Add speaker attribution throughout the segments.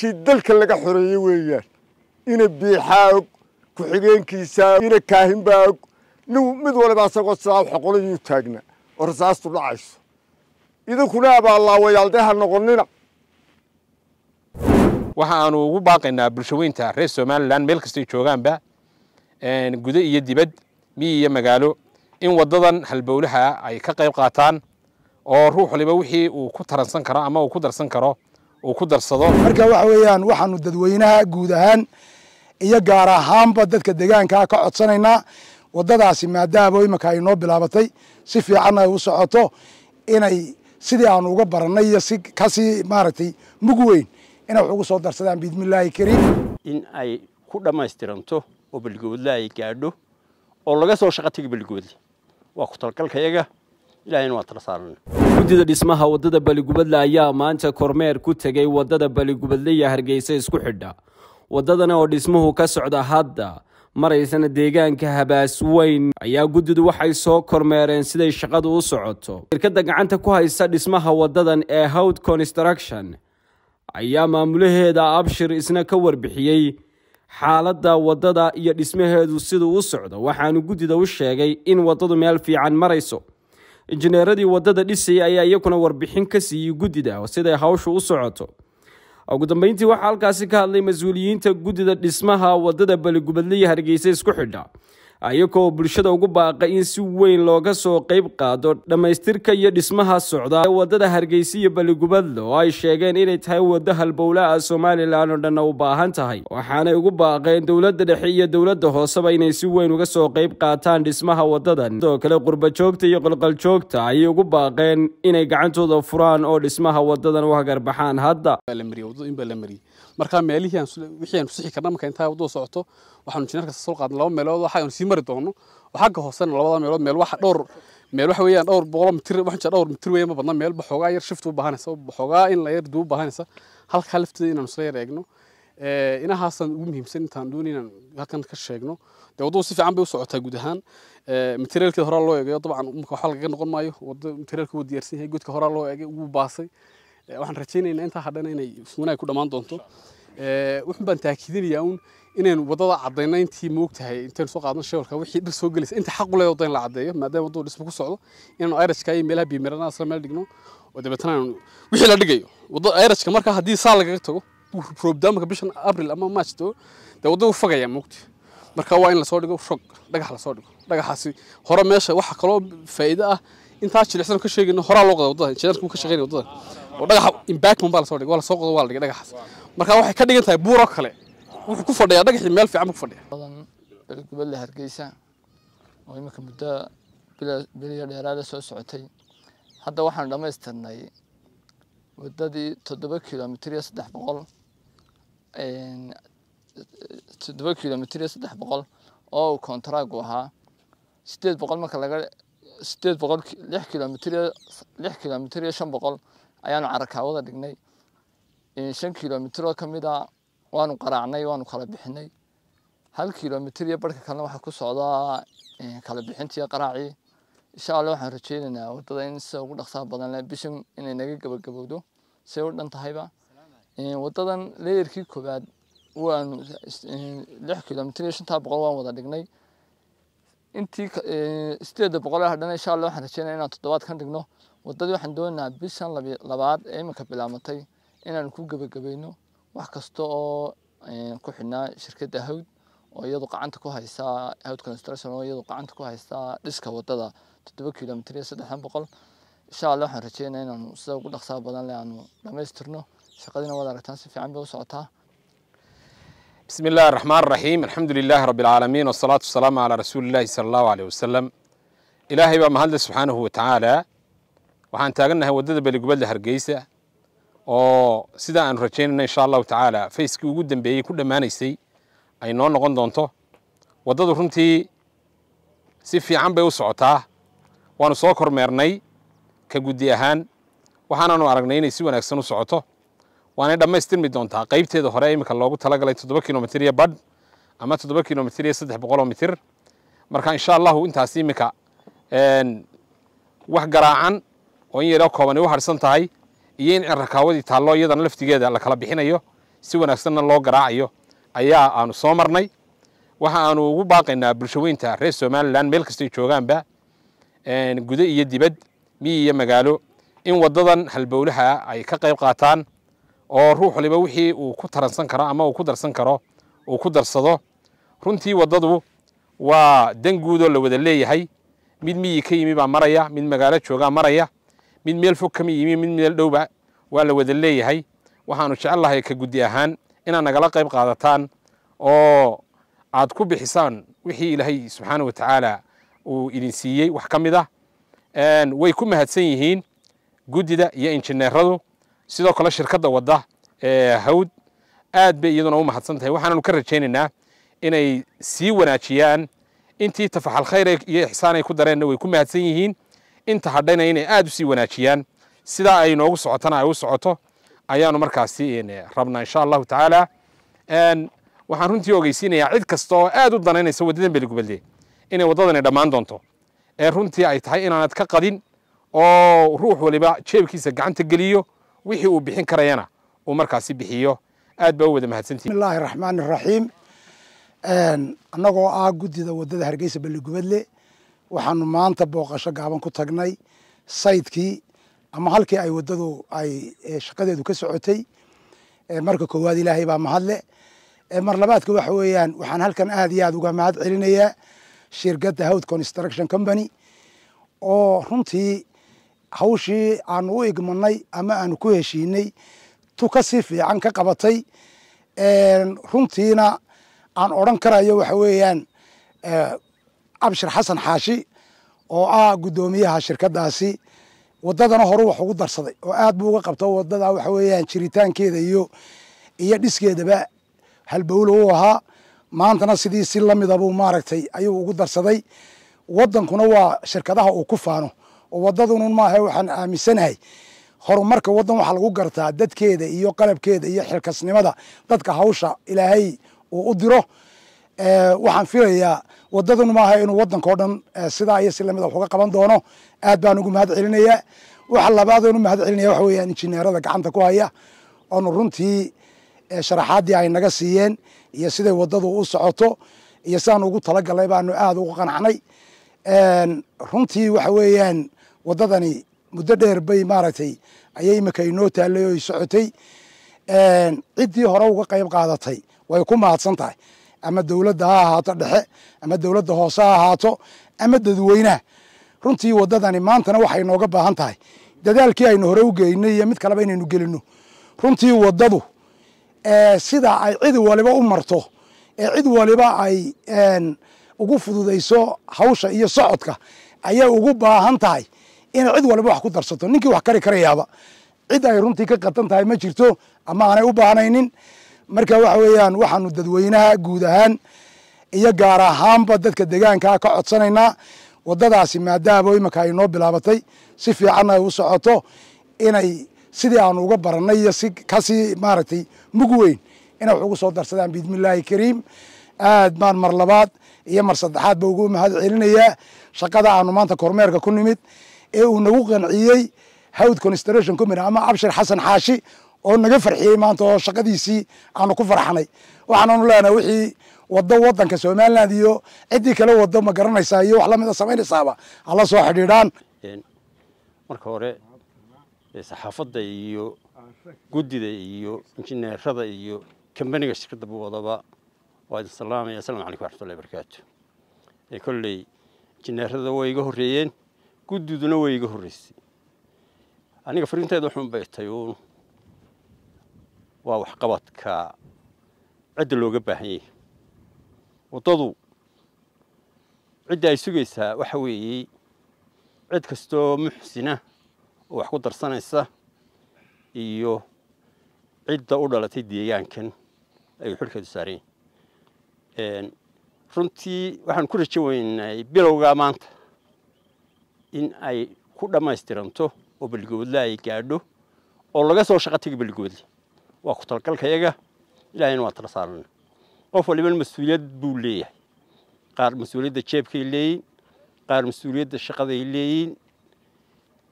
Speaker 1: kii dalka laga xoreeyey weeyaan ina biixaog ku-xigeenkiisaa ina kaahinbaog mid waliba asagoo sidaa xoqolayuu taagna oo rasaastu dhacayso idinkuna abaallaawayaaldayha noqonnina
Speaker 2: waxa aanu ugu baaqaynaa bulshaweynta reer somalilan meel kastay joogaanba gudo iyo dibad miyi iyo magaalo in waddadan halbowlaha ay ka qayb qaataan oo ruux waliba wixii uu ku taransan karo ama uu ku darsan karo uu ku darsado marka
Speaker 3: waxa weeyaan waxaanu dadweynaha guud ahaan iyo gaar ahaanba dadka deegaankaa ka codsanaynaa waddadaasi maadaama imika ay noo bilaabatay si fiicanna ay u socoto inay sidii aanu uga barannay iyo si kasii maaragtay mug weyn inay wax ugu soo darsadaan biidmillaahi kariim
Speaker 4: in ay ku dhammaystiranto oo balgoodla ay gaadho oo laga soo shaqo tegi balgoodle waa ku talgalkayaga ilaahayna waa tala
Speaker 5: saarana guddida dhismaha waddada baligubadle ayaa maanta kormeer ku tegay waddada baligubadle iyo hargeysa isku xidha waddadan oo dhismuhu ka socda hadda maraysana deegaanka habaas weyn ayaa guddidu waxay soo kormeereen siday shaqadu u socoto shirkadda gacanta ku haysa dhismaha waddadan ee howd construction ayaa maamulaheeda abshir isna ka warbixiyey xaaladda waddada iyo dhismaheedu sida u socdo waxaanu guddida u sheegay in waddadu meel fiican marayso injineeradii waddada dhisayay ayaa iyaguna warbixin ka siiyey guddida siday hawshu u socoto ugu dambeyntii waxaa halkaasi ka hadlay mas-uuliyiinta guddida dhismaha waddada baligubadle hargeysa isku xidha ayagoo bulshada ugu baaqay in si weyn looga soo qayb qaado dhammaystirka iyo dhismaha socda waddada hargeysa iyo baligubadle oo ay sheegeen inay tahay waddo halbowlaha ah somalilan oo dhanna u baahan tahay waxaanay ugu baaqeen dowladda dhexe iyo dowladda hooseba inay si weyn uga soo qayb qaataan dhismaha waddadan sidoo kale qurbajoogta iyo qalqaljoogta ayay ugu baaqeen inay gacantooda furaan oo dhismaha waddadan u hagarbaxaan hadda
Speaker 6: markaa meelihii wixii aan karna marka intaa waddada socoto waxaanu jineerka soo qaadna laba meelood waxa aynu sii mari doono oo xagga hoosena labada meelood meel waxa dhowr meel waxa weeyaan dhowr boqolo mitir wax dhowr mitir weeye ma badna meel baxoogaa yar shift u baahanaysa baxoogaa in la duu baahanaysa halkaa lafteeda inaanu isla yar eegno inahaasaan ugu muhiimsan intaan doon inaan halkan ka sheegno dee waddadu si fiican bay u socotaa guud ahaan materialkeeda horaa loo eegayo dabcan waxba lagaga noqon maayo wada materialka wuu diyaarsan yahay godka horaa loo eegay wuu baasay waxaan rajaynaynaa intaa hadhana inay wanaag ku dhammaan doonto eh, wuxun baan taakidinayaa un inaynu waddada caddayna intii moogtahay intaynu soo qaadno sheelka wixii dhir soo gelaysa inta xaq u leedo la caddeeyo maadaama waddada dhismo ku socdo inaynu ayrajka iyo meelaha biimiranaa meel dhigno oo dabeetana aynu wixii la dhigayo waddada ayrajka marka haddii saa lagaga tago roobdaamarka bishan abril ama march dee waddada u fagaya marka waa in lasoo dhigo shog dhagax lasoo dhigo dhagaxaasi hore meesha waxa kaloo faa'iido ah intaa jilicsan ka sheegayno horaa loo qoda wadada injineerku ka shaqeynaya wadada oo dhagaxa imbactman baa lasoo dhigay waa lasoo qodo waa la dhigay dhagaxaas marka waxay ka dhigan tahay buuro kale wuxuu ku fadhiyaa dhagaxii meel fiican buu ku fadhiyaa
Speaker 7: badan beled gobolle hargeysa oo iminka muddo biliyo dheeraada soo socotay hadda waxaan dhammaystirnay wadadii toddoba kilomitr iyo saddex boqol toddoba kilomitr iyo saddex boqol oo kontaraag u ahaa sideed boqol marka laga sideed boqolki lix kilomitr lix kilomitr iyo shan boqol ayaanu carakaawada dhignay shan kilomitr oo kamid a waanu qaraacnay waanu kala bixinay hal kilomitr iyo barhka kalena waxaa ku socdaa kala bixintii qaraacii insha allah waxaan rajeynaynaa waddada in sida ugu dhaqsaha badan leh bishan inay naga gabagabowdo siday u dhan tahayba waddadan leeyarkii koowaad waanu lix kilomitr iyo shantaa boqol waan wada dhignay intii eh, sideeda boqol ah hadhana insha allah waxaan rajeynaya inaan toddobaad ka dhigno waddadii waxaan doonaynaa bishan labaad ee iminka bilaabmatay inaan ku gebagabayno wax kasta oo eh, ku xidhnaa shirkadda hawd oo iyadu gacanta ku haysaa hawd construction oo iyadu gacanta ku haysaa dhiska waddada toddoba kilomitr iyo saddexdan boqol insha allah waxaan rajeynaya inaanu sida ugu dhaqsaa badan leh aanu dhamaystirno shaqadiina waad aragtaan si fiican bay u socotaa
Speaker 2: بسم الله الرحمن الرحيم الحمد لله رب العالمين والصلاة والسلام على رسول الله صلى الله عليه وسلم إلهي baa mahadle subxaanahu watacaala waxaan taagannahay waddada beligubadle hargeysa oo sida aanu rajaynayna insha allahu tacaala fayskii ugu dambeeyey ku dhammaanaysay ay noo noqon doonto waddadu runtii si fiican bay u socotaa waanu soo kormeernay ka guddi ahaan waxaanaanu aragnay inay si wanaagsan u socoto waana dhammaystirmi doontaa qaybteeda hore imika loogu talagalay toddoba kilomitr iyo badh ama toddoba kilomitr iyo saddex boqoloo mitir marka insha allahu intaas imika wax garaacan oo in yaroo koobani u harsan tahay iyo in cirrakaawadii taallo iyadana laftigeeda la kala bixinayo si wanaagsanna loo garaacayo ayaa aanu soo marnay waxa aanu ugu baaqaynaa bulshaweynta reer somalilan meel kastay joogaanba gudo iyo dibad miyi iyo magaalo in waddadan halbowlaha ay ka qayb qaataan oo ruux waliba wixii uu ku taransan karo ama uu ku darsan karo uu ku darsado runtii waddadu waa dan guudoo la wada leeyahay mid miyi ka yimi baa maraya mid magaalo joogaa maraya mid meel fog kama yimi mid meel dhowba waa la wada leeyahay waxaanu jecel lahay ka guddi ahaan inaad nagala qayb qaadataan oo aad ku bixisaan wixii ilaahay subxaanah wa tacaala uu idin siiyey wax ka mid ah way ku mahadsan yihiin guddida iyo injineeradu sidoo kale shirkadda wadda ee hawd aad bay iyaduna u mahadsan tahay waxaananu ka rajaynaynaa inay sii wanaajiyaan intii tafaxal khayr iyo ixsaan ay ku dareenna way ku mahadsan yihiin inta hadhayna inay aad u wanaajiyaan sidaa ay noogu socotana ay u socoto ayaanu markaasi eh, rabnaa insha allahu tacaala waxaan runtii ogeysiinayaa cid kasta oo aad u danaynaysa waddadan beligubelde inay waddadani dhammaan doonto ee runtii ay tahay inaanad ka qadin oo ruux waliba jeebkiisa gacanta geliyo wixii uu bixin karayana uu markaasi bixiyo aad baa u wada mahadsantihin
Speaker 3: bismillahi raxmaani raxiim annagoo ah guddida waddada hargeysa balligubadle waxaanu maanta booqasho gaaban ku tagnay saydkii ama halkii ay waddadu ay eh, shaqadeedu ka socotay marka koowaad ilaahay baa mahadle mar labaadka waxa weeyaan waxaan halkan aad iyo aad uga mahad celinayaa shirkadda howth construction company oo runtii hawshii aanu u igmanay ama aanu ku heshiinay tu ka sii fiican ka qabatay runtiina aan odhan karayo waxa weeyaan abshir xasan xaashi oo ah guddoomiyaha shirkadaasi wadadana horu wax ugu darsaday oo aad buu uga qabto wadada waxa weeyaan jiritaankeeda iyo iyo dhiskeedaba halbowlo u ahaa maantana sidii si lamidabuu maaragtay ayuu ugu darsaday wadankuna waa shirkadaha uu ku faano oo wadadunun maaha waxaan aaminsanahay horumarka wadan waxaa lagu gartaa dadkeeda iyo qalabkeeda iyo xilkasnimada dadka hawsha ilaahay uu u diro waxaan filayaa wadadun maaha inuu wadanka o dhan sidaa iyo si lamid ah wax qaban doono aad baan ugu mahad celinaya waxaa labaad u mahad celinaya waxa weeyaan injineerada gacanta ku haya oonu runtii sharaxaaddii ay naga siiyeen iyo siday waddadu u socoto iyo sidaan ugu talagalay baanu aada ugu qanacnay runtii waxa weeyaan wadadani muddo dheer bay maaragtay ayay imika inoo taallay oo socotay ciddii hore uga qayb qaadatay way ku mahadsan tahay ama dowladda ha ahaato dhexe ama dowladda hoose ha ahaato ama dadweynaha runtii waddadani maantana waxay nooga baahan tahay dadaalkii aynu hore u geynay iyo mid kaleba inaynu gelinno runtii waddadu sidaa ay cid waliba u marto ee cid waliba ay ugu fududayso hawsha iyo socodka ayay ugu baahan tahay inaad cid walba wax ku darsato ninkii wax kari karayaaba cid ay runtii ka qatan tahay ma jirto ama aanay u baahnaynin marka waxa weeyaan waxaanu dadweynaha guud ahaan iyo gaar ahaanba dadka deegaankaa ka codsanaynaa wadadaasi maadaama imika ay noo bilaabatay si fiicanna ay u socoto inay sidii aanu uga barannay iyo si kasii maaragtay mug weyn inay wax ugu soo darsadaan biidmillaahi kariim aad baan mar labaad iyo mar saddexaadba ugu mahad celinayaa shaqada aanu maanta kormeerka ku nimid ee uu nagu qanciyey howd construction compan ah ama cabshir xasan xaashi oo naga farxiyey maanta oo shaqadiisii aanu ku farxnay waxaananu leenahay wixii wado wadanka somaliland iyo ciddii kale wado ma garanaysaa iyo wax lamida ah samaynaysaaba hala soo xidhiidhaan
Speaker 4: marka hore saxaafadda iyo guddida iyo injineerada iyo kambaniga shirkadaba wadaba waa idin salaamaya asalamu calaykum waxatullahi barakaatu kolley injineerada way iga horreeyeen guddiduna way iga horreysay aniga fariinteeda xun bay uun waa waxqabadka cidda looga baahan yahay waddadu cidda ay sugaysaa waxa weeye cid kastoo muxsina oo wax ku darsanaysa iyo cidda u dhalatay deegaankan ayuu xilkeedu saareen runtii waxaan ku rajo rajaweynay bilowgaa maanta in ay ku dhammaystiranto oo balgoodle ay gaadho oo laga soo shaqa tegi balgoodle waa ku talgalkayaga ilaahayna waa tala saarana qof waliban mas-uuliyad buu leeyahay qaar mas-uuliyadda jeebkay leeyiin qaar mas-uuliyadda shaqaday leeyiin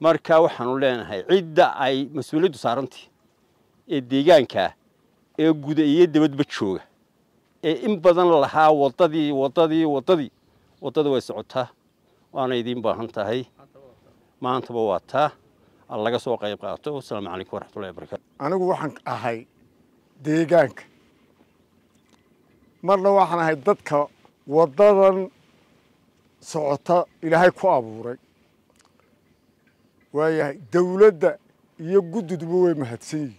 Speaker 4: marka waxaanu leenahay cidda ay mas-uuliyaddu saarantay ee deegaanka ee guda iyo dabadba jooga ee in badan lahaa waddadii waddadii waddadii waddada way socotaa waana idiin baahan tahay maantaba waa taa allaga soo qayb qaato wasalaamu calaykum waraxmatullahi wabarakatu
Speaker 1: anigu waxaan ahay deegaanka marna waxaan ahay dadka waddadan socota ilaahay ku abuuray waayahay dawladda iyo gududba way mahadsan yihin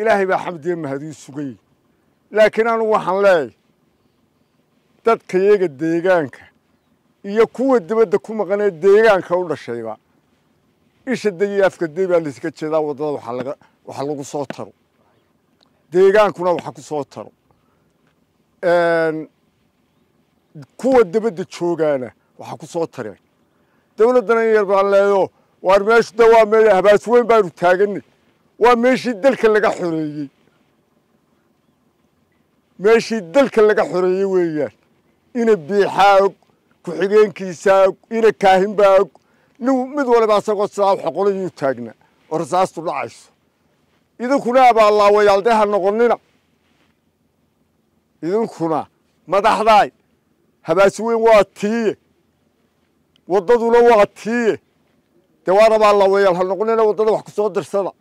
Speaker 1: ilaahay baa xamdiya mahadii sugan yihin laakiin anigu waxaan leeyahay dadkayaga deegaanka iyo kuwa dibadda ku maqanee deegaanka u dhashayba isha dey iyo afkadey baa layska jeedaa waddada waxa lagu soo taro deegaankuna waxa ku soo taro kuwa dibadda joogaana waxa ku soo tareen dawladdana in yar baan leedo waar meeshu de waa meel habaas weyn baanu taaganay waa meeshii dalka laga xoreeyey meeshii dalka laga xoreeyey weeyaan ina biixaag ku-xigeenkiisa ina kaahinbaa mid waliba isagoo sidaa xoqoladii taagna oo rasaastu dhacayso idinkuna abaallaawayaal dee ha noqonina idinkuna madaxdaay habaasi weyn waa tiiye waddaduna waa tiiye dee waan abaallaawayaal ha noqonina waddada wax ku soo dirsada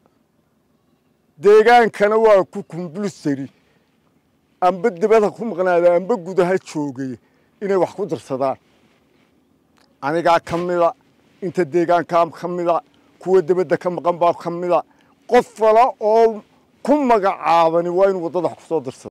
Speaker 1: deegaankana waa ku kumbulsari amba dibada ku maqnaada amba gudaha joogay inay wax ku dirsadaan anigaa ka mida inta deegaankaa ka mida kuwa dabadda ka maqan baa ka mida qof kale oo ku magacaabani waa in waddada wax ku soo dirsado